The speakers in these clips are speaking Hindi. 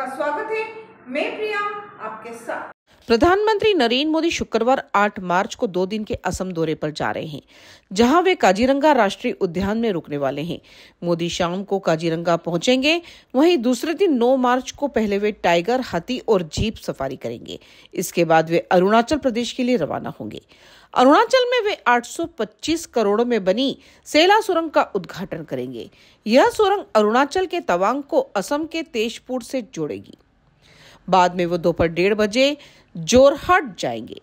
आपका स्वागत है मैं प्रिया आपके साथ प्रधानमंत्री नरेंद्र मोदी शुक्रवार 8 मार्च को दो दिन के असम दौरे पर जा रहे हैं जहां वे काजीरंगा राष्ट्रीय उद्यान में रुकने वाले हैं मोदी शाम को काजीरंगा पहुंचेंगे वहीं दूसरे दिन 9 मार्च को पहले वे टाइगर हाथी और जीप सफारी करेंगे इसके बाद वे अरुणाचल प्रदेश के लिए रवाना होंगे अरुणाचल में वे 825 करोड़ में बनी सेला सुरंग का उद्घाटन करेंगे यह सुरंग अरुणाचल के तवांग को असम के तेजपुर से जोड़ेगी बाद में वो दोपहर डेढ़ बजे जोरहट जाएंगे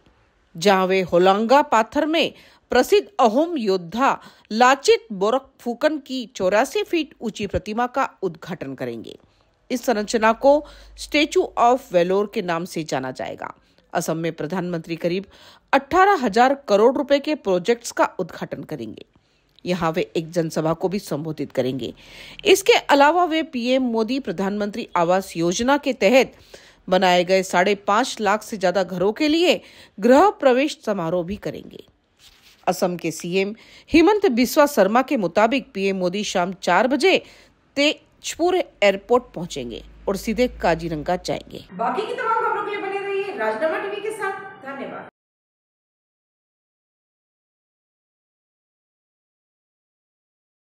जहां वे होलांगा पाथर में प्रसिद्ध अहोम योद्धा लाचित बोरक फूकन की चौरासी फीट ऊंची प्रतिमा का उद्घाटन करेंगे इस संरचना को स्टेचू ऑफ वेलोर के नाम से जाना जाएगा असम में प्रधानमंत्री करीब अठारह हजार करोड़ रुपए के प्रोजेक्ट्स का उद्घाटन करेंगे यहाँ वे एक जनसभा को भी संबोधित करेंगे इसके अलावा वे पीएम मोदी प्रधानमंत्री आवास योजना के तहत बनाए गए साढ़े पांच लाख से ज्यादा घरों के लिए गृह प्रवेश समारोह भी करेंगे असम के सीएम हेमंत बिस्वा शर्मा के मुताबिक पीएम मोदी शाम चार बजे तेजपुर एयरपोर्ट पहुंचेंगे और सीधे काजीरंगा जाएंगे बाकी की तमाम खबरों के लिए बने रहिए राजनामा टीवी के साथ